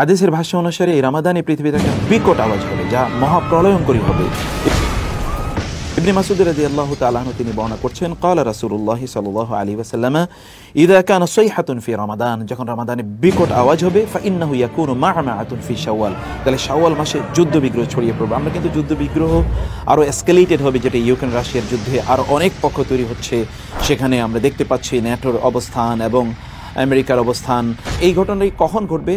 হাদিসের ভাষ্য অনুসারে এই রামাদানি পৃথিবীতে একটা বিকট আওয়াজ হবে যা মহাপ্রলয়ঙ্করী হবে ইবনে মাসুদ রাজি আল্লাহ তালাহন তিনি বর্ণনা করছেন কলা রাসুল্লাহ সাল আলী ওসাল্লাম ইদা কান সৈহাতুন ফি রমাদান যখন রামাদানে বিকট আওয়াজ হবে ফা ইন্না হুইয়া কোন মাহামা আতুন ফি শাওয়াল তাহলে শাওয়াল মাসে যুদ্ধ বিগ্রহ ছড়িয়ে পড়বে আমরা কিন্তু যুদ্ধ বিগ্রহ আরও এসকেলেটেড হবে যেটা ইউক্রেন রাশিয়ার যুদ্ধে আর অনেক পক্ষ তৈরি হচ্ছে সেখানে আমরা দেখতে পাচ্ছি ন্যাটোর অবস্থান এবং আমেরিকার অবস্থান এই ঘটনাটি কখন ঘটবে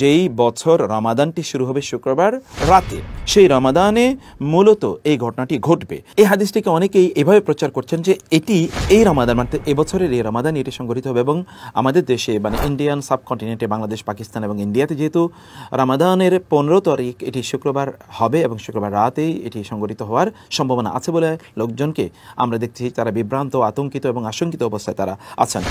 যেই বছর রমাদানটি শুরু হবে শুক্রবার রাতে সেই রমাদানে মূলত এই ঘটনাটি ঘটবে এই হাদিসটিকে অনেকেই এভাবে প্রচার করছেন যে এটি এই রমাদান মানে এবছরের এই রমাদান এটি সংগঠিত হবে এবং আমাদের দেশে মানে ইন্ডিয়ান সাবকন্টিনেন্টে বাংলাদেশ পাকিস্তান এবং ইন্ডিয়াতে যেহেতু রমাদানের পনেরো তারিখ এটি শুক্রবার হবে এবং শুক্রবার রাতেই এটি সংঘটিত হওয়ার সম্ভাবনা আছে বলে লোকজনকে আমরা দেখছি তারা বিভ্রান্ত আতঙ্কিত এবং আশঙ্কিত অবস্থায় তারা আছেন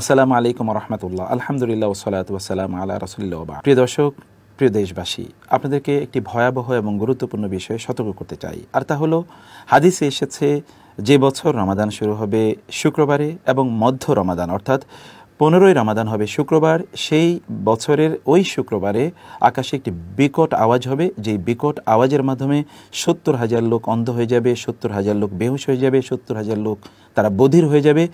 আসসালামু আলাইকুম রহমতুল্লাহ আলহামদুলিল্লাহ ওসলাত ওসালাম আল্লাহ রসুল্লাহ প্রিয় দর্শক প্রিয় দেশবাসী আপনাদেরকে একটি ভয়াবহ এবং গুরুত্বপূর্ণ বিষয়ে সতর্ক করতে চাই আর তা হলো হাদিসে এসেছে যে বছর রমাদান শুরু হবে শুক্রবারে এবং মধ্য রমাদান অর্থাৎ পনেরোই রমাদান হবে শুক্রবার সেই বছরের ওই শুক্রবারে আকাশে একটি বিকট আওয়াজ হবে যেই বিকট আওয়াজের মাধ্যমে সত্তর হাজার লোক অন্ধ হয়ে যাবে সত্তর হাজার লোক বেহুশ হয়ে যাবে সত্তর হাজার লোক তারা বধির হয়ে যাবে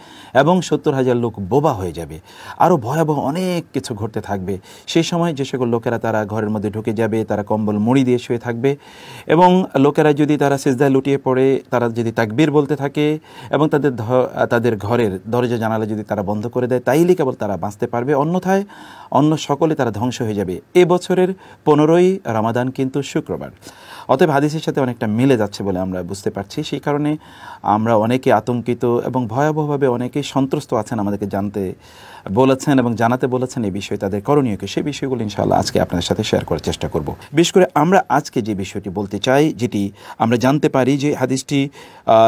এবং সত্তর হাজার লোক বোবা হয়ে যাবে আরও ভয়াবহ অনেক কিছু ঘটতে থাকবে সেই সময় যে সকল লোকেরা তারা ঘরের মধ্যে ঢুকে যাবে তারা কম্বল মুড়ি দিয়ে শুয়ে থাকবে এবং লোকেরা যদি তারা সেজদায় লুটিয়ে পড়ে তারা যদি তাকবীর বলতে থাকে এবং তাদের তাদের ঘরের দরজা জানালা যদি তারা বন্ধ করে দেয় তাইলে কেবল তারা বাঁচতে পারবে অন্যথায় অন্য সকলে তারা ধ্বংস হয়ে যাবে এ বছরের পনেরোই রামাদান কিন্তু শুক্রবার অতএব হাদিসের সাথে অনেকটা মিলে যাচ্ছে বলে আমরা বুঝতে পারছি সেই কারণে আমরা অনেকে আতঙ্কিত এবং ভয়াবহভাবে অনেকেই সন্ত্রস্ত আছেন আমাদেরকে জানতে বলেছেন এবং জানাতে বলেছেন এই বিষয়ে তাদের করণীয়কে সেই বিষয়গুলো ইনশাআল্লাহ আজকে আপনার সাথে শেয়ার করার চেষ্টা করব বিশেষ করে আমরা আজকে যে বিষয়টি বলতে চাই যেটি আমরা জানতে পারি যে হাদিসটি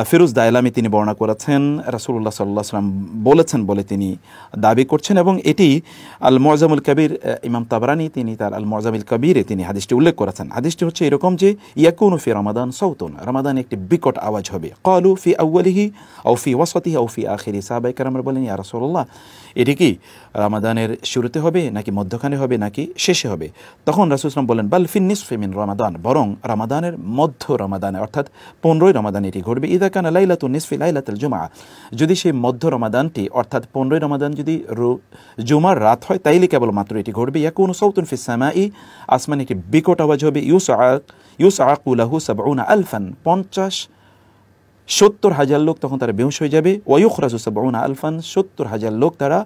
ফিরোজ দায়লামি তিনি বর্ণনা করেছেন রাসুল্লাহ সাল্লাহ সাল্লাম বলেছেন বলে তিনি দাবি করছেন এবং এটি আল মজামুল কবির ইমাম তাবরানি তিনি তার আল মজামিল কবিরে তিনি হাদিসটি উল্লেখ করেছেন হাদিসটি হচ্ছে এরকম যে ইয়াকুনু ফি রমাদান সৌতুন রমাদান একটি বিকট আওয়াজ হবে কলু ফি আউ্বালিহি আউ ফি ওয়াসতিহি আউ ফি আখিরি সাহাবাই কারামরা বলেন ইয়া রাসূলুল্লাহ এটি কি রমাদানের শুরুতে হবে নাকি মধ্যখানে হবে নাকি শেষে হবে তখন রাসুলাম বলেন বাল ফিন নিসফিমিন রমাদান বরং রমাদানের মধ্য রামাদানে অর্থাৎ পনেরোই রমাদান এটি ঘটবে ইদাকান লাইলাতু নিসফি লাইলাতুল জুমা যদি সেই মধ্য রমাদানটি অর্থাৎ পনেরোই রমাদান যদি জুমার রাত হয় তাইলে কেবল মাত্র এটি ঘটবে ইয়া কোন ইয়াকুন সৌতুন ফিসামাই আসমান একটি বিকট আওয়াজ হবে ইউস ইউস আকুলাহু সাবউনা আলফান পঞ্চাশ সত্তর হাজার লোক তখন তারা বেহুশ হয়ে যাবে ওয়ুখরাজু সাবউনা আলফান সত্তর হাজার লোক তারা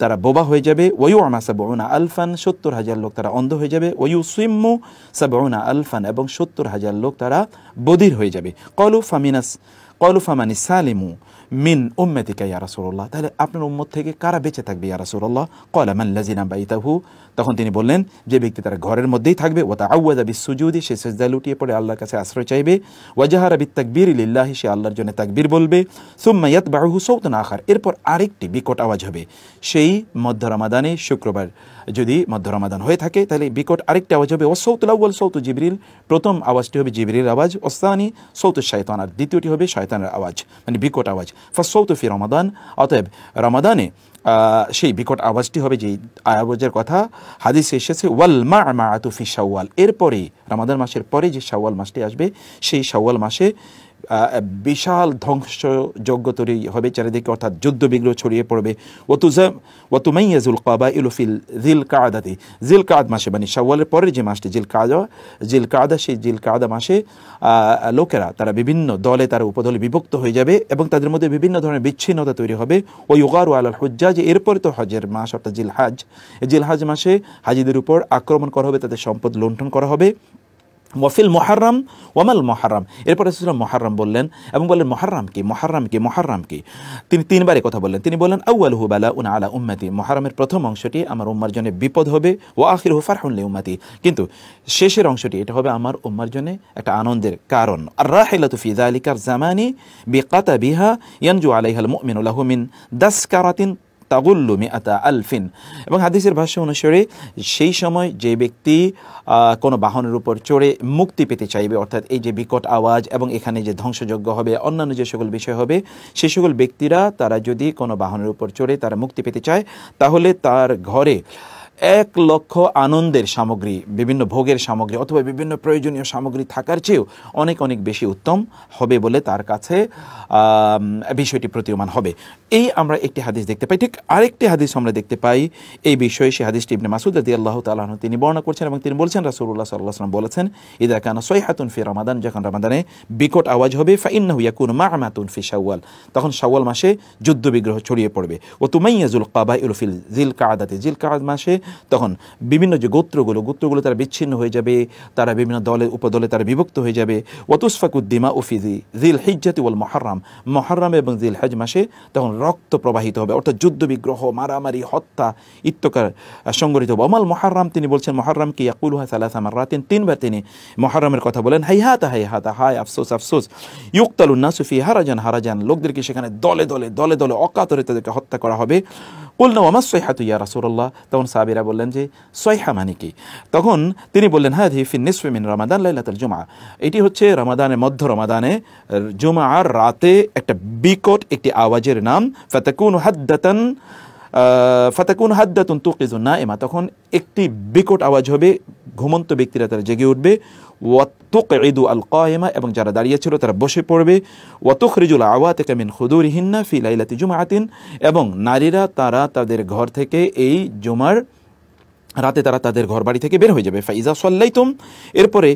তারা বোবা হয়ে যাবে ওয়ু আমাসা বউনা আলফান সত্তর হাজার লোক তারা অন্ধ হয়ে যাবে ওয়ু সুইম্মু সাবউনা আলফান এবং সত্তর হাজার লোক তারা বধির হয়ে যাবে কলু ফামিনাস কলুফামানি সালিমু মিন উম্মেতিকা ইয়া রাসুল্লাহ তাহলে আপনার উম্মত থেকে কারা বেঁচে থাকবে ইয়া রাসুল্লাহ কয়লা মাল্লাজিনা বাইতাহু তখন তিনি বললেন যে ব্যক্তি তার ঘরের মধ্যেই থাকবে ও তা আউ্বাজা সুজুদি সে সেজদা লুটিয়ে পড়ে আল্লাহর কাছে আশ্রয় চাইবে ওয়াজাহারা বিত্তাকবির লিল্লাহি সে আল্লাহর জন্য তাকবির বলবে সুম্মাইয়াত বাহু সৌতন আখার এরপর আরেকটি বিকট আওয়াজ হবে সেই মধ্য রমাদানে শুক্রবার যদি মধ্য রমাদান হয়ে থাকে তাহলে বিকট আরেকটি আওয়াজ হবে ওসৌতুলাউল সৌতু জিবরিল প্রথম আওয়াজটি হবে জিবরিল আওয়াজ ওস্তানি সৌতু শায়তান আর দ্বিতীয়টি হবে শয়তানের আওয়াজ মানে বিকট আওয়াজ ফার্স্ট সৌতু ফি রমাদান অতএব রমাদানে সেই বিকট আওয়াজটি হবে যে আওয়াজের কথা হাদিসে এসেছে ওয়াল মা মা আতুফি শাওয়াল এরপরে রামাদান মাসের পরে যে শাওয়াল মাসটি আসবে সেই শাওয়াল মাসে বিশাল ধ্বংসযজ্ঞ তৈরি হবে চারিদিকে অর্থাৎ যুদ্ধবিগ্রহ ছড়িয়ে পড়বে ওতুজা ওতুমাইয়াজুল কাবা ইলুফিল জিল কাদাতে জিল কাদ মাসে মানে সাওয়ালের পরের যে মাসটি জিল কাদা জিল কাদা সেই জিল কাদা মাসে লোকেরা তারা বিভিন্ন দলে তারা উপদলে বিভক্ত হয়ে যাবে এবং তাদের মধ্যে বিভিন্ন ধরনের বিচ্ছিন্নতা তৈরি হবে ওই ইউগার ও আলাল যে এরপরে তো হজের মাস অর্থাৎ জিল হাজ জিল হাজ মাসে হাজিদের উপর আক্রমণ করা হবে তাদের সম্পদ লুণ্ঠন করা হবে ওয়াফিল মহারাম ওয়ামাল মহারাম এরপর রসুলাম মহারাম বললেন এবং বললেন মহারাম কি মহারাম কি মহারাম কি তিনি তিনবারে কথা বললেন তিনি বললেন আউ্য়াল হুবালা উন আলা উম্মাতি মহারামের প্রথম অংশটি আমার উম্মার জন্য বিপদ হবে ও আখির হুফারহুল্লি উম্মাতি কিন্তু শেষের অংশটি এটা হবে আমার উম্মার জন্য একটা আনন্দের কারণ আর রাহেলাতু ফিজা আলিকার জামানি বিকাতা বিহা ইয়ানজু আলাইহাল মুমিনুল্লাহমিন দাস কারাতিন তাগুল্লু আতা আলফিন এবং হাদিসের ভাষ্য অনুসারে সেই সময় যে ব্যক্তি কোনো বাহনের উপর চড়ে মুক্তি পেতে চাইবে অর্থাৎ এই যে বিকট আওয়াজ এবং এখানে যে ধ্বংসযজ্ঞ হবে অন্যান্য যে সকল বিষয় হবে সে সকল ব্যক্তিরা তারা যদি কোনো বাহনের উপর চড়ে তারা মুক্তি পেতে চায় তাহলে তার ঘরে এক লক্ষ আনন্দের সামগ্রী বিভিন্ন ভোগের সামগ্রী অথবা বিভিন্ন প্রয়োজনীয় সামগ্রী থাকার চেয়েও অনেক অনেক বেশি উত্তম হবে বলে তার কাছে বিষয়টি প্রতীয়মান হবে এই আমরা একটি হাদিস দেখতে পাই ঠিক আরেকটি হাদিস আমরা দেখতে পাই এই বিষয়ে সে হাদিস ইবনে মাসুদ রাজি আল্লাহ তালাহ তিনি বর্ণনা করছেন এবং তিনি বলছেন রাসুল্লাহ সাল্লাহ সাল্লাম বলেছেন ইদা সৈ হাতুন ফি রামাদান যখন রামাদানে বিকট আওয়াজ হবে কুন মা আমাতুন ফি শাওয়াল তখন শাওয়াল মাসে যুদ্ধবিগ্রহ ছড়িয়ে পড়বে ও তুমাইয়াজুল কাবা ইলফিল জিল কাদাতে জিল কাদ মাসে তখন বিভিন্ন যে গোত্রগুলো গোত্রগুলো তারা বিচ্ছিন্ন হয়ে যাবে তারা বিভিন্ন দলে উপদলে তারা বিভক্ত হয়ে যাবে ওতুসফাকুদ্দিমা উফিজি জিল হিজ্জাতি ওল মহারাম মহারাম এবং জিল হাজ মাসে তখন রক্ত প্রবাহিত হবে অর্থাৎ যুদ্ধবিগ্রহ মারামারি হত্যা ইত্যকার সংগঠিত হবে অমাল মহারাম তিনি বলছেন মহারামকে ইয়াকুলহা সালাহ রাতেন তিনবার তিনি মহারামের কথা বলেন হাই হাই হাইহাতা হায় আফসোস আফসোস ইউকতালুন্না সুফি হারাজান হারাজান লোকদেরকে সেখানে দলে দলে দলে দলে অকাতরে তাদেরকে হত্যা করা হবে কুলন ওমা সৈহা তুইয়া রাসুল্লাহ তখন সাবিরা বললেন যে সৈহা মানে কি তখন তিনি বললেন হ্যাঁ ফিন্নিসমিন রমাদান লাইলাতুল জুমা এটি হচ্ছে রমাদানের মধ্য রমাদানে আর রাতে একটা বিকট একটি আওয়াজের নাম ফাতাকুন হাদ্দাতান ফাতাকুন হাদ্দাতুন তুকিজুন না এমা তখন একটি বিকট আওয়াজ হবে ঘুমন্ত ব্যক্তিরা তারা জেগে উঠবে ওয়াত্তুক ইদু আল কয়েমা এবং যারা দাঁড়িয়ে ছিল তারা বসে পড়বে ওয়াতুক রিজুল আওয়া থেকে মিন খুদুর হিন্না ফি লাইলাতি জুমা আতিন এবং নারীরা তারা তাদের ঘর থেকে এই জুমার রাতে তারা তাদের ঘর বাড়ি থেকে বের হয়ে যাবে ফাইজা সল্লাইতুম এরপরে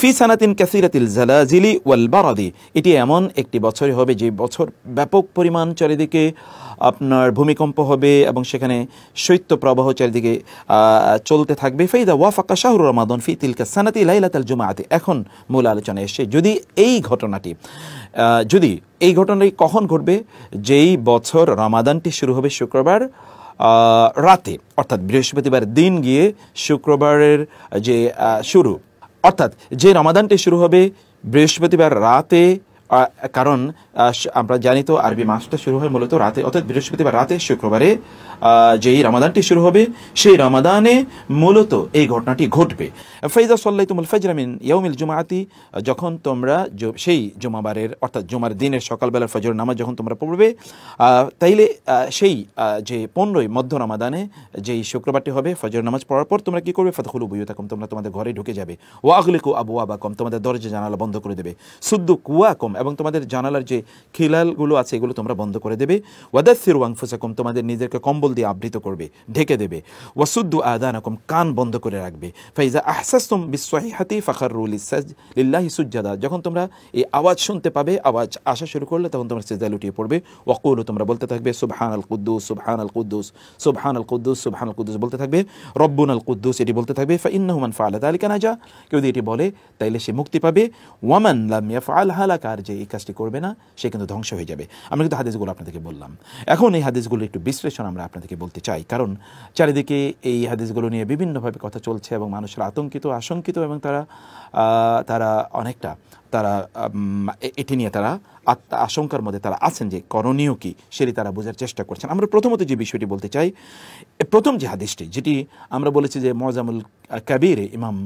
ফি সানাতিন ক্যাসিরাতিল জালাজিলি ওয়াল বারাদি এটি এমন একটি বছরই হবে যে বছর ব্যাপক পরিমাণ চারিদিকে আপনার ভূমিকম্প হবে এবং সেখানে শৈত্য প্রবাহ চারিদিকে চলতে থাকবে ফাইদা ওয়াফাকা শাহরু রমাদন ফি তিলকা সানাতি আল জুমাতে এখন মূল আলোচনা এসে যদি এই ঘটনাটি যদি এই ঘটনাটি কখন ঘটবে যেই বছর রমাদানটি শুরু হবে শুক্রবার রাতে অর্থাৎ বৃহস্পতিবার দিন গিয়ে শুক্রবারের যে শুরু অর্থাৎ যে রমাদানটি শুরু হবে বৃহস্পতিবার রাতে কারণ আমরা জানি তো আরবি মাসটা শুরু হয় মূলত রাতে অর্থাৎ বৃহস্পতিবার রাতে শুক্রবারে যেই রামাদানটি শুরু হবে সেই রামাদানে মূলত এই ঘটনাটি ঘটবে ফাইজা সাল্লাই তুমুল ফাইজরামিন ইয়াউমিল জুমাতি যখন তোমরা সেই জুমাবারের অর্থাৎ জুমার দিনের সকালবেলার ফজর নামাজ যখন তোমরা পড়বে তাইলে সেই যে পনেরোই মধ্য রামাদানে যেই শুক্রবারটি হবে ফজর নামাজ পড়ার পর তোমরা কি করবে বইও থাকুম তোমরা তোমাদের ঘরে ঢুকে যাবে ওয়াগলিকু আবু আবাকম তোমাদের দরজা জানালা বন্ধ করে দেবে সুদ্দু কুয়াকম এবং তোমাদের জানালার যে খিলালগুলো আছে এগুলো তোমরা বন্ধ করে দেবে ওয়াদাসির ওয়াংফুসাকুম তোমাদের নিজেকে কম্বল কম্বল দিয়ে আবৃত করবে ঢেকে দেবে ওয়াসুদ্দু আদানকম কান বন্ধ করে রাখবে ফাইজা আহসাসম বিশ্বাহিহাতি ফাখারুল লিল্লাহি সুজ্জাদা যখন তোমরা এই আওয়াজ শুনতে পাবে আওয়াজ আসা শুরু করলে তখন তোমরা সেজা লুটিয়ে পড়বে ওয়াকুল তোমরা বলতে থাকবে সুবহান আল কুদ্দুস সুবহান আল কুদ্দুস সুবহান আল কুদ্দুস সুবহান আল কুদ্দুস বলতে থাকবে রব্বুন আল কুদ্দুস এটি বলতে থাকবে ফা ফাইন্নাহুমান ফালা তালিকা নাজা কেউ যদি এটি বলে তাইলে সে মুক্তি পাবে ওয়ামান লামিয়া ফাল কার যে এই কাজটি করবে না সে কিন্তু ধ্বংস হয়ে যাবে আমি কিন্তু হাদিসগুলো আপনাদেরকে বললাম এখন এই হাদিসগুলো একটু বিশ্লেষণ আমরা আপনাদের আপনাদেরকে বলতে চাই কারণ চারিদিকে এই হাদিসগুলো নিয়ে বিভিন্নভাবে কথা চলছে এবং মানুষের আতঙ্কিত আশঙ্কিত এবং তারা তারা অনেকটা তারা এটি নিয়ে তারা আশঙ্কার মধ্যে তারা আছেন যে করণীয় কী সেটি তারা বোঝার চেষ্টা করছেন আমরা প্রথমত যে বিষয়টি বলতে চাই প্রথম যে হাদিসটি যেটি আমরা বলেছি যে মজামুল কাবির ইমাম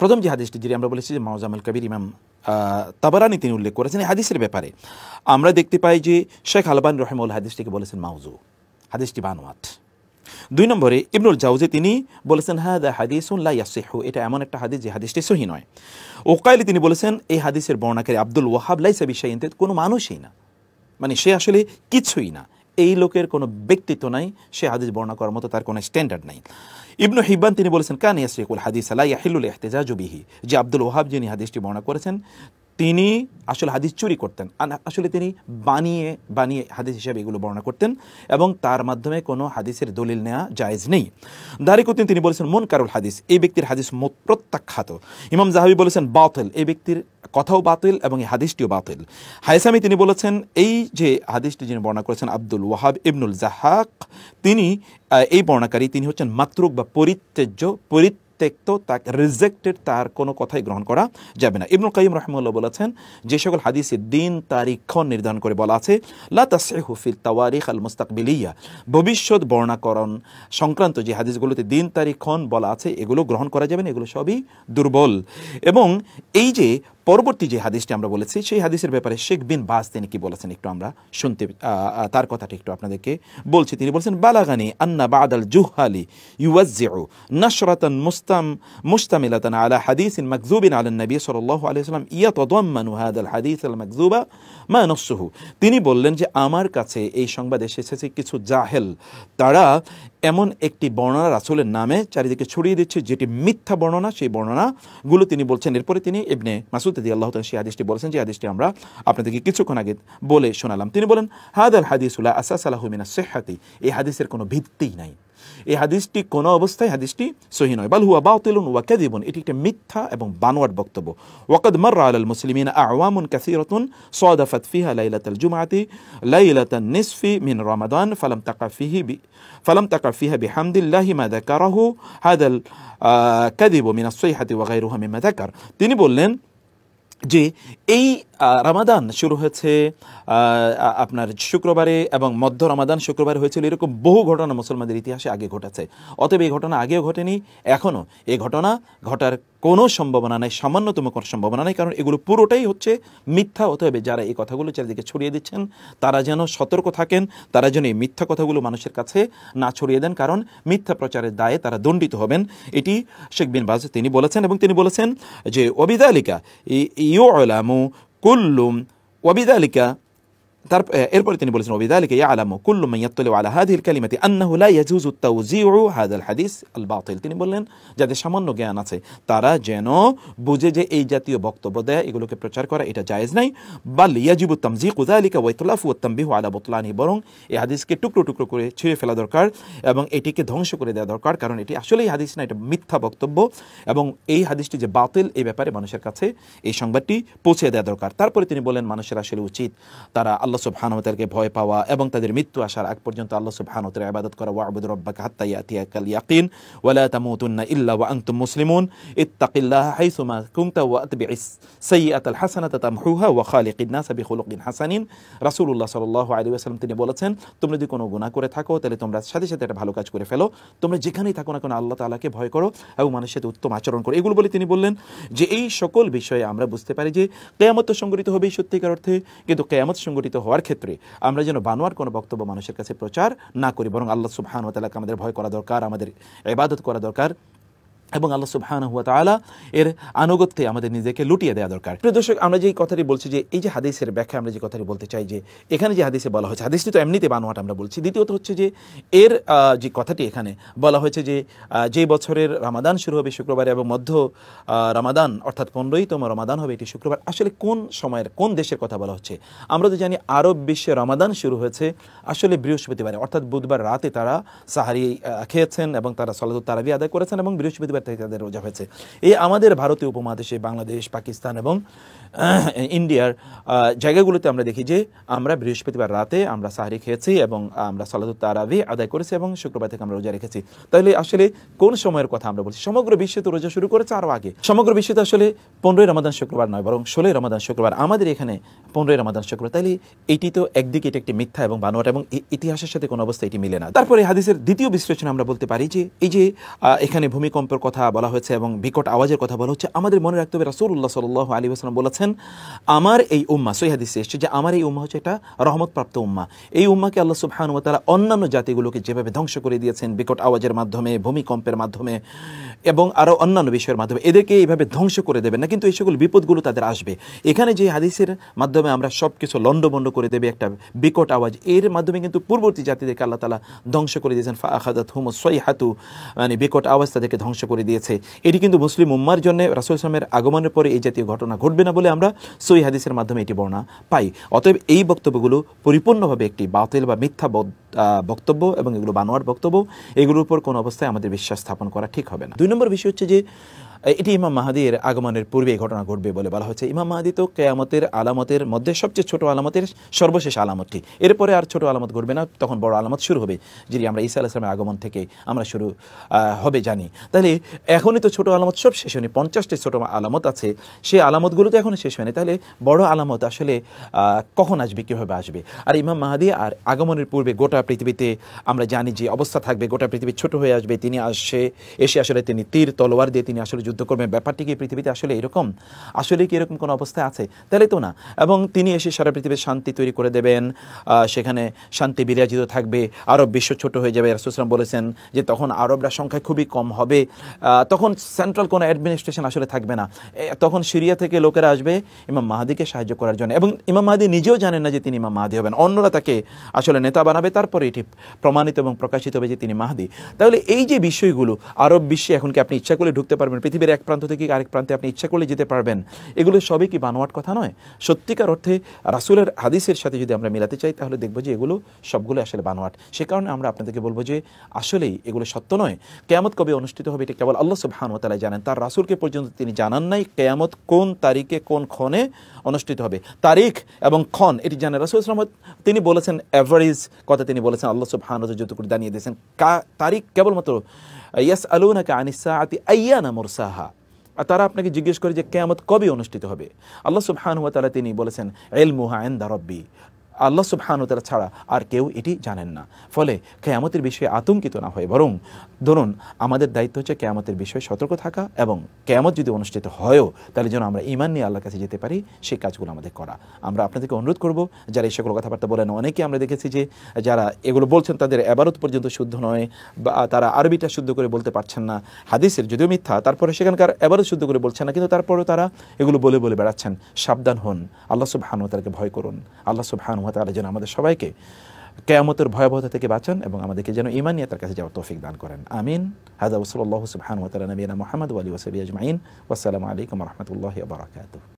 প্রথম যে হাদিসটি যেটি আমরা বলেছি যে মাওজামুল কবির ইমাম তাবারানি তিনি উল্লেখ করেছেন এই হাদিসের ব্যাপারে আমরা দেখতে পাই যে শেখ আলবান রহমউল হাদিসটিকে বলেছেন মাউজু হাদিসটি বানোয়াট দুই নম্বরে ইবনুল জাউজে তিনি বলেছেন হ্যাঁ দা হাদিস ইয়াসেহু এটা এমন একটা হাদিস যে হাদিসটি সহি নয় ওকায়লে তিনি বলেছেন এই হাদিসের বর্ণাকারী আব্দুল ওয়াহাব লাইসা বিষয় কোনো মানুষই না মানে সে আসলে কিছুই না এই লোকের কোনো ব্যক্তিত্ব নাই সে হাদিস বর্ণনা করার মতো তার কোনো স্ট্যান্ডার্ড নাই ইবনু হিব্বান তিনি বলেছেন কান ইয়াসরিকুল হাদিস আলাই ইয়াহিলুল এহতেজাজ বিহি যে আব্দুল ওহাব যিনি হাদিসটি বর্ণনা করেছেন তিনি আসলে হাদিস চুরি করতেন আসলে তিনি বানিয়ে বানিয়ে হাদিস হিসাবে এগুলো বর্ণনা করতেন এবং তার মাধ্যমে কোনো হাদিসের দলিল নেওয়া জায়েজ নেই দারিকুদ্দিন তিনি বলেছেন মন কারুল হাদিস এই ব্যক্তির হাদিস প্রত্যাখ্যাত ইমাম জাহাবি বলেছেন বাতিল এই ব্যক্তির কথাও বাতিল এবং এই হাদিসটিও বাতিল হায়সামি তিনি বলেছেন এই যে হাদিসটি যিনি বর্ণনা করেছেন আব্দুল ওয়াহাব ইবনুল জাহাক তিনি এই বর্ণাকারী তিনি হচ্ছেন মাতৃক বা পরিত্যাজ্য পরিত্য ত্যক্ত তাকে রিজেক্টেড তার কোনো কথাই গ্রহণ করা যাবে না ইবনুল কাইম রহমুল্লাহ বলেছেন যে সকল হাদিসে দিন তারিখক্ষণ নির্ধারণ করে বলা আছে লা তাসেহুফিল তাওয়ারিখ আল মুস্তাকবিলিয়া ভবিষ্যৎ বর্ণাকরণ সংক্রান্ত যে হাদিসগুলোতে দিন তারিখক্ষণ বলা আছে এগুলো গ্রহণ করা যাবে না এগুলো সবই দুর্বল এবং এই যে পরবর্তী যে হাদিসটি আমরা বলেছি সেই হাদিসের ব্যাপারে শেখ বিন বাস তিনি কি বলেছেন একটু আমরা শুনতে তার কথাটি একটু আপনাদেরকে বলছি তিনি বলছেন বালাগানি আন্না বাদাল জুহালি ইউয়াজ্জিউ নাশরাতান মুস্তাম মুস্তামিলাতান আলা হাদিস ইন মাকজুবিন আলা নবী সাল্লাল্লাহু আলাইহি সাল্লাম ইয়াতাদাম্মানু হাদাল হাদিস আল মাকজুবা মা নসুহু তিনি বললেন যে আমার কাছে এই সংবাদ এসেছে কিছু জাহেল তারা এমন একটি বর্ণনা রাসুলের নামে চারিদিকে ছড়িয়ে দিচ্ছে যেটি মিথ্যা বর্ণনা সেই বর্ণনাগুলো তিনি বলছেন এরপরে তিনি ইবনে মাসুদ দি আল্লাহ সেই আদেশটি বলেছেন যে আদেশটি আমরা আপনাদেরকে কিছুক্ষণ আগে বলে শোনালাম তিনি বলেন আল হাদিসুল্লাহ আসাস আলাহমিনা সেহাতি এই হাদিসের কোনো ভিত্তিই নাই এই হাদিসটি কোন অবস্থায় হাদিসটি সহি নয় বাল হুয়া বাউতিলুন ওয়া কাযিবুন এটি একটা মিথ্যা এবং বানোয়াট বক্তব্য ওয়াকাদ মাররা আলাল মুসলিমিনা আওয়ামুন কাসীরাতুন সাদাফাত ফিহা লাইলাতাল জুমআতি লাইলাতান নিসফি মিন রমাদান ফালাম তাকা ফিহি ফালাম তাকা ফিহা বিহামদিল্লাহি মা যাকারাহু হাদাল কাযিবু মিনাস সাইহাতি ওয়া গায়রুহা মিম্মা যাকার তিনি বললেন যে এই রামাদান শুরু হয়েছে আপনার শুক্রবারে এবং মধ্য রামাদান শুক্রবারে হয়েছিল এরকম বহু ঘটনা মুসলমানদের ইতিহাসে আগে ঘটেছে অতএব এই ঘটনা আগেও ঘটেনি এখনও এই ঘটনা ঘটার কোনো সম্ভাবনা নেই সামান্যতম কোনো সম্ভাবনা নেই কারণ এগুলো পুরোটাই হচ্ছে মিথ্যা অতএব যারা এই কথাগুলো চারিদিকে ছড়িয়ে দিচ্ছেন তারা যেন সতর্ক থাকেন তারা যেন এই মিথ্যা কথাগুলো মানুষের কাছে না ছড়িয়ে দেন কারণ মিথ্যা প্রচারের দায়ে তারা দণ্ডিত হবেন এটি শেখ বিন বাজ তিনি বলেছেন এবং তিনি বলেছেন যে অবিদালিকা এই يعلم كل وبذلك তার এরপরে তিনি বলেছেন ওবিদালিকে ইয়ালামু কুল্লু মাইয়াতুল আলা কালিমাতি আন্নাহু লা তাওজিউ হাদাল হাদিস আল বাতিল তিনি বললেন যাদের সামান্য জ্ঞান আছে তারা যেন বুঝে যে এই জাতীয় বক্তব্য দেয় এগুলোকে প্রচার করা এটা জায়েজ নাই বাল ইয়াজিবু যালিকা ওয়া ইতলাফু আলা বুতলানি বরং এই হাদিসকে টুকরো টুকরো করে ছিঁড়ে ফেলা দরকার এবং এটিকে ধ্বংস করে দেওয়া দরকার কারণ এটি আসলেই হাদিস না এটা মিথ্যা বক্তব্য এবং এই হাদিসটি যে বাতিল এই ব্যাপারে মানুষের কাছে এই সংবাদটি পৌঁছে দেওয়া দরকার তারপরে তিনি বলেন মানুষের আসলে উচিত তারা আল্লাহ সুবহানতালকে ভয় পাওয়া এবং তাদের মৃত্যু আসার আগ পর্যন্ত আল্লাহ সুবহানতের আবাদত করা ওয়াবুদ রব্বাকে ইয়াতিয়াকাল ইয়াকিন ওয়ালা তামুতুন্না ইল্লা ওয়া আনতুম মুসলিমুন ইত্তাকিল্লাহ হাইসুমা কুমতা ওয়া আতবিস সাইয়াতাল হাসানাতা তামহুহা ওয়া খালিকিন নাস বিখুলুকিন হাসানিন রাসূলুল্লাহ সাল্লাল্লাহু আলাইহি ওয়াসাল্লাম তিনি বলেছেন তোমরা যদি কোনো গুনাহ করে থাকো তাহলে তোমরা সাথে সাথে একটা ভালো কাজ করে ফেলো তোমরা যেখানেই থাকো না কেন আল্লাহ তাআলাকে ভয় করো এবং মানুষের সাথে উত্তম আচরণ করো এগুলো বলে তিনি বললেন যে এই সকল বিষয়ে আমরা বুঝতে পারি যে কিয়ামত সংগঠিত হবে সত্যিকার অর্থে কিন্তু কিয়ামত সংগঠিত হওয়ার ক্ষেত্রে আমরা যেন বানোয়ার কোনো বক্তব্য মানুষের কাছে প্রচার না করি বরং আল্লাহ সুবহান ও তালাকে আমাদের ভয় করা দরকার আমাদের এবাদত করা দরকার এবং আল্লাহ সুবহান হুয়া তালা এর আনুগত্যে আমাদের নিজেকে লুটিয়ে দেওয়া দরকার প্রিয় দর্শক আমরা যেই কথাটি বলছি যে এই যে হাদিসের ব্যাখ্যা আমরা যে কথাটি বলতে চাই যে এখানে যে হাদিসে বলা হয়েছে হাদিসটি তো এমনিতে বানোয়াট আমরা বলছি দ্বিতীয়ত হচ্ছে যে এর যে কথাটি এখানে বলা হয়েছে যে যে বছরের রামাদান শুরু হবে শুক্রবারে এবং মধ্য রামাদান অর্থাৎ পনেরোইতম রমাদান হবে এটি শুক্রবার আসলে কোন সময়ের কোন দেশের কথা বলা হচ্ছে আমরা তো জানি আরব বিশ্বে রমাদান শুরু হয়েছে আসলে বৃহস্পতিবারে অর্থাৎ বুধবার রাতে তারা সাহারি খেয়েছেন এবং তারা সলাদ তারাবি আদায় করেছেন এবং বৃহস্পতিবার থেকে তাদের রোজা হয়েছে এই আমাদের ভারতীয় উপমহাদেশে বাংলাদেশ পাকিস্তান এবং ইন্ডিয়ার জায়গাগুলোতে আমরা দেখি যে আমরা বৃহস্পতিবার রাতে আমরা সাহারি খেয়েছি এবং আমরা সালাদুত তারাবি আদায় করেছি এবং শুক্রবার থেকে আমরা রোজা রেখেছি তাহলে আসলে কোন সময়ের কথা আমরা বলছি সমগ্র বিশ্বে তো রোজা শুরু করেছে আরও আগে সমগ্র বিশ্বে তো আসলে পনেরোই রমাদান শুক্রবার নয় বরং ষোলোই রমাদান শুক্রবার আমাদের এখানে পনেরোই রমাদান শুক্রবার তাহলে এটি তো একদিকে এটি একটি মিথ্যা এবং বানোয়াট এবং ইতিহাসের সাথে কোনো অবস্থা এটি মিলে না তারপরে হাদিসের দ্বিতীয় বিশ্লেষণে আমরা বলতে পারি যে এই যে এখানে ভূমিকম্পের কথা বলা হয়েছে এবং বিকট আওয়াজের কথা বলা হচ্ছে আমাদের মনে রাখতে হবে রাসুল্লাহ সাল আলী আসলাম বলেছেন আমার এই উম্মা সৈহাদিস এসছে যে আমার এই উম্মা হচ্ছে এটা রহমতপ্রাপ্ত উম্মা এই উম্মাকে আল্লাহ সুবহানুয়া তারা অন্যান্য জাতিগুলোকে যেভাবে ধ্বংস করে দিয়েছেন বিকট আওয়াজের মাধ্যমে ভূমিকম্পের মাধ্যমে এবং আরও অন্যান্য বিষয়ের মাধ্যমে এদেরকে এইভাবে ধ্বংস করে দেবেন না কিন্তু এই সকল বিপদগুলো তাদের আসবে এখানে যে হাদিসের মাধ্যমে আমরা সব কিছু লণ্ডবণ্ড করে দেবে একটা বিকট আওয়াজ এর মাধ্যমে কিন্তু পূর্ববর্তী জাতিদেরকে আল্লাহ তালা ধ্বংস করে দিয়েছেন ফা আহাদ হুম সৈহাতু মানে বিকট আওয়াজ তাদেরকে ধ্বংস করে করে দিয়েছে এটি কিন্তু মুসলিম উম্মার জন্য রাসুল ইসলামের আগমনের পরে এই জাতীয় ঘটনা ঘটবে না বলে আমরা সই হাদিসের মাধ্যমে এটি বর্ণনা পাই অতএব এই বক্তব্যগুলো পরিপূর্ণভাবে একটি বাতিল বা মিথ্যা বক্তব্য এবং এগুলো বানোয়ার বক্তব্য এগুলোর উপর কোনো অবস্থায় আমাদের বিশ্বাস স্থাপন করা ঠিক হবে না দুই নম্বর বিষয় হচ্ছে যে এটি ইমাম মাহাদির আগমনের পূর্বে ঘটনা ঘটবে বলে বলা হচ্ছে ইমাম মাহাদি তো কেয়ামতের আলামতের মধ্যে সবচেয়ে ছোট আলামতের সর্বশেষ আলামতটি এরপরে আর ছোট আলামত ঘটবে না তখন বড় আলামত শুরু হবে যদি আমরা ইসা আলাইসলামের আগমন থেকে আমরা শুরু হবে জানি তাহলে এখনই তো ছোট আলামত সব শেষ হয়নি পঞ্চাশটি ছোট আলামত আছে সেই আলামতগুলো তো এখনও শেষ হয়নি তাহলে বড় আলামত আসলে কখন আসবে কীভাবে আসবে আর ইমাম মাহাদি আর আগমনের পূর্বে গোটা পৃথিবীতে আমরা জানি যে অবস্থা থাকবে গোটা পৃথিবী ছোট হয়ে আসবে তিনি আসে এসে আসলে তিনি তীর তলোয়ার দিয়ে তিনি আসলে যুদ্ধ করবেন ব্যাপারটি কি পৃথিবীতে আসলে এরকম আসলে কি এরকম কোনো অবস্থা আছে তাহলে তো না এবং তিনি এসে সারা পৃথিবীর শান্তি তৈরি করে দেবেন সেখানে শান্তি বিরাজিত থাকবে আরব বিশ্ব ছোট হয়ে যাবে রাসুসলাম বলেছেন যে তখন আরবরা সংখ্যা খুবই কম হবে তখন সেন্ট্রাল কোনো অ্যাডমিনিস্ট্রেশন আসলে থাকবে না তখন সিরিয়া থেকে লোকেরা আসবে ইমাম মাহাদিকে সাহায্য করার জন্য এবং ইমাম মাহাদি নিজেও জানেন না যে তিনি ইমাম মাহাদি হবেন অন্যরা তাকে আসলে নেতা বানাবে তারপরে এটি প্রমাণিত এবং প্রকাশিত হবে যে তিনি মাহাদি তাহলে এই যে বিষয়গুলো আরব বিশ্বে এখন কি আপনি ইচ্ছা করে ঢুকতে পারবেন পৃথিবী পৃথিবীর এক প্রান্ত থেকে আরেক প্রান্তে আপনি ইচ্ছা করলে যেতে পারবেন এগুলো সবই কি বানোয়ার কথা নয় সত্যিকার অর্থে রাসুলের হাদিসের সাথে যদি আমরা মিলাতে চাই তাহলে দেখব যে এগুলো সবগুলো আসলে বানোয়াট সে কারণে আমরা আপনাদেরকে বলবো যে আসলেই এগুলো সত্য নয় কেয়ামত কবে অনুষ্ঠিত হবে এটা কেবল আল্লাহ সুবহান ও জানেন তার রাসুলকে পর্যন্ত তিনি জানান নাই কেয়ামত কোন তারিখে কোন ক্ষণে অনুষ্ঠিত হবে তারিখ এবং ক্ষণ এটি জানেন রাসুল ইসলাম তিনি বলেছেন অ্যাভারেজ কথা তিনি বলেছেন আল্লাহ সুবহান যতটুকু জানিয়ে দিয়েছেন কা তারিখ কেবলমাত্র ইয়াস আলুনাকা আনিসা আতি আর তারা আপনাকে জিজ্ঞেস করে যে কেয়ামত কবে অনুষ্ঠিত হবে আল্লাহ সুবহান হুয়া তারা তিনি বলেছেন এল মুহা এন্দা রব্বি আল্লাহ সুবহানুতারা ছাড়া আর কেউ এটি জানেন না ফলে কেয়ামতের বিষয়ে আতঙ্কিত না হয় বরং ধরুন আমাদের দায়িত্ব হচ্ছে কেয়ামতের বিষয়ে সতর্ক থাকা এবং কেয়ামত যদি অনুষ্ঠিত হয়ও তাহলে যেন আমরা ইমান নিয়ে আল্লাহর কাছে যেতে পারি সেই কাজগুলো আমাদের করা আমরা আপনাদেরকে অনুরোধ করব যারা এই সকল কথাবার্তা বলেন অনেকে আমরা দেখেছি যে যারা এগুলো বলছেন তাদের এবারত পর্যন্ত শুদ্ধ নয় বা তারা আরবিটা শুদ্ধ করে বলতে পারছেন না হাদিসের যদিও মিথ্যা তারপরে সেখানকার এবারও শুদ্ধ করে বলছেন না কিন্তু তারপরেও তারা এগুলো বলে বলে বেড়াচ্ছেন সাবধান হন আল্লাহ তাদেরকে ভয় করুন আল্লাহ সুবহানু তালা যেন আমাদের সবাইকে কিয়ামতের ভয়াবহতা থেকে বাঁচান এবং আমাদেরকে যেন ঈমান নিয়ে তার কাছে যাওয়ার তৌফিক দান করেন আমিন ওয়া হাজা ওসুল্লাহ সুবহান ওতালা নবীনা আলিহি ওয়া সাহবিহি আজমাইন ওয়া আসসালামু আলাইকুম ওয়া রাহমাতুল্লাহি ওয়া বারাকাতুহু